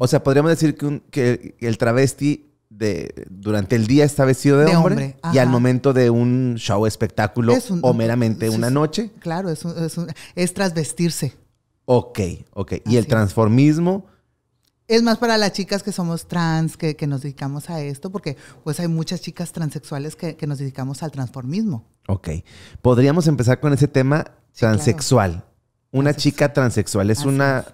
O sea, podríamos decir que, el travesti de, durante el día está vestido de, hombre, y al momento de un show, espectáculo o meramente una noche. Claro, es, es, es trasvestirse. Ok, ok. ¿Y el transformismo? Es más para las chicas que somos trans, que, nos dedicamos a esto, porque pues hay muchas chicas transexuales que, nos dedicamos al transformismo. Ok. Podríamos empezar con ese tema transexual. Una chica transexual es una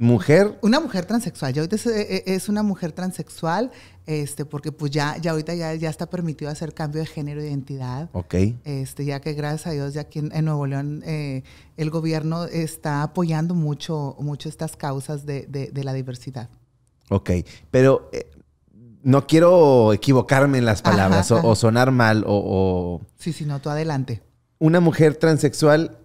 mujer. Una mujer transexual. Ya ahorita eh, eh, es, una mujer transexual, este, porque pues ya, ya ahorita ya, ya está permitido hacer cambio de género e identidad. Ok. Este, ya que gracias a Dios, ya aquí en, Nuevo León eh, el gobierno está apoyando mucho, mucho estas causas de, la diversidad. Ok, pero no quiero equivocarme en las palabras O, sonar mal o... Sí, sí, no, tú adelante. Una mujer transexual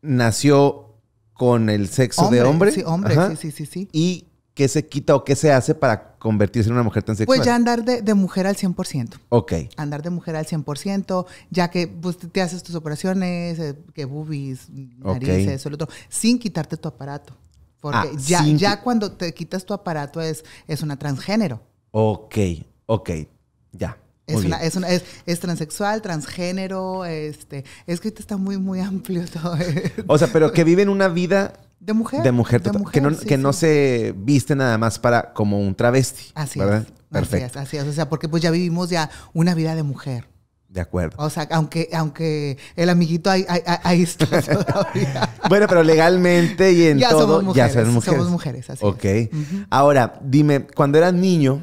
nació con el sexo de hombre. Sí, hombre, sí, sí, sí, Y qué se quita o qué se hace para convertirse en una mujer tan sexual? Pues ya andar de, mujer al 100%. Ok. Andar de mujer al 100%, ya que pues, te haces tus operaciones, eh, que boobies, narices, eso, lo otro, sin quitarte tu aparato. Porque ah, ya, ya cuando te quitas tu aparato es, es una transgénero. Ok, ok, ya. Es, una, es, es, transexual, transgénero, este, es que está muy, muy amplio todo. O sea, pero que viven una vida de mujer. De mujer, que no, se viste nada más para como un travesti. Así ¿verdad? es. Perfecto. Así es, O sea, porque pues ya vivimos ya una vida de mujer. De acuerdo. O sea, aunque, aunque el amiguito ahí, está todavía. bueno, pero legalmente y en todo ya somos mujeres. así Ok. Ahora, dime, cuando eras niño,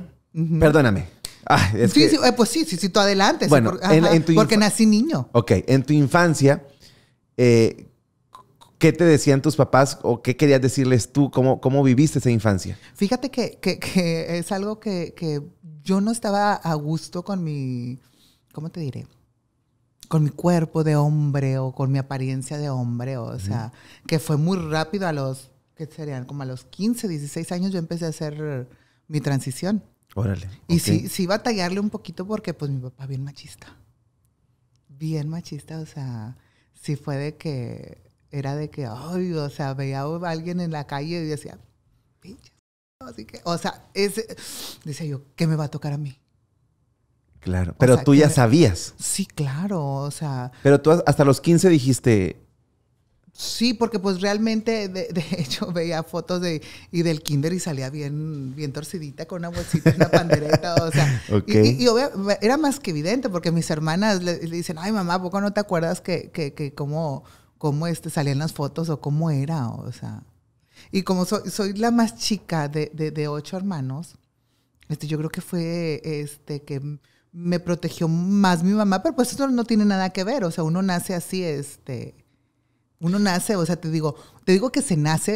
perdóname, Ah, eh, pues sí, sí, sí, tú adelante. Bueno, porque nací niño. Ok, en tu infancia, eh, ¿qué te decían tus papás o qué querías decirles tú? ¿Cómo, cómo viviste esa infancia? Fíjate que, es algo que, yo no estaba a gusto con mi, ¿cómo te diré? con mi cuerpo de hombre o con mi apariencia de hombre, o, sea, que fue muy rápido a los, ¿qué serían? Como a los 15, 16 años yo empecé a hacer mi transición. Órale. Y sí sí, sí batallarle un poquito porque pues mi papá bien machista. Bien machista, o sea, sí fue de que era de que, ay, o sea, veía a alguien en la calle y decía, pinche. Así que, o sea, ese, decía yo, ¿qué me va a tocar a mí? Claro, pero tú ya sabías. Sí, claro, o sea. Pero tú hasta los 15 dijiste, Sí, porque pues realmente, de, hecho, veía fotos de, y del kinder y salía bien, bien torcidita con una bolsita, una pandereta, o sea. Y, era más que evidente, porque mis hermanas le, dicen, ay mamá, ¿poco no te acuerdas que, que, que cómo, este, salían las fotos o cómo era? O sea. Y como soy, soy la más chica de, de, de ocho hermanos, este, yo creo que fue este que me protegió más mi mamá, pero pues eso no tiene nada que ver, o sea, uno nace así, este uno nace, o sea, te digo, te digo que se nace